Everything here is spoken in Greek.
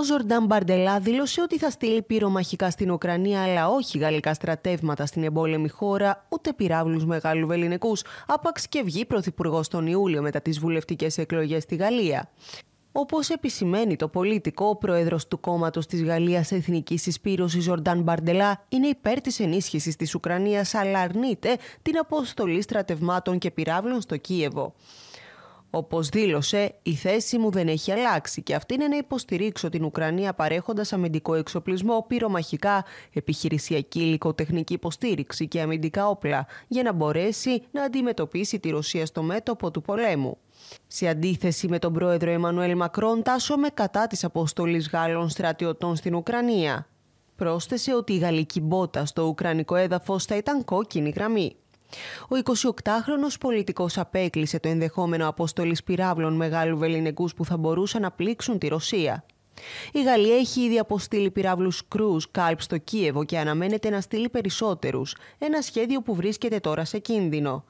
Ο Ζορντάν Μπαρντελά δήλωσε ότι θα στείλει πυρομαχικά στην Ουκρανία, αλλά όχι γαλλικά στρατεύματα στην εμπόλεμη χώρα, ούτε πυράβλους μεγάλου βεληνικούς, άπαξ και βγει πρωθυπουργός τον Ιούλιο μετά τις βουλευτικές εκλογές στη Γαλλία. Όπως επισημαίνει το πολιτικό, ο πρόεδρος του κόμματος της Γαλλίας Εθνικής Συσπήρωσης, Ζορντάν Μπαρντελά, είναι υπέρ της ενίσχυσης της Ουκρανίας, αλλά αρνείται την αποστολή στρατευμάτων και πυράβλων στο Κίεβο. Όπως δήλωσε, η θέση μου δεν έχει αλλάξει και αυτή είναι να υποστηρίξω την Ουκρανία παρέχοντας αμυντικό εξοπλισμό, πυρομαχικά, επιχειρησιακή υλικοτεχνική υποστήριξη και αμυντικά όπλα για να μπορέσει να αντιμετωπίσει τη Ρωσία στο μέτωπο του πολέμου. Σε αντίθεση με τον πρόεδρο Εμμανουέλ Μακρόν, τάσσομαι κατά της αποστολής Γάλλων στρατιωτών στην Ουκρανία. Πρόσθεσε ότι η γαλλική μπότα στο ουκρανικό έδαφος θα ήταν κόκκινη γραμμή. Ο 28χρονος πολιτικός απέκλεισε το ενδεχόμενο αποστολής πυράβλων μεγάλου βεληνικούς που θα μπορούσαν να πλήξουν τη Ρωσία. Η Γαλλία έχει ήδη αποστείλει πυράβλους κρούς Κάλπ στο Κίεβο και αναμένεται να στείλει περισσότερους, ένα σχέδιο που βρίσκεται τώρα σε κίνδυνο.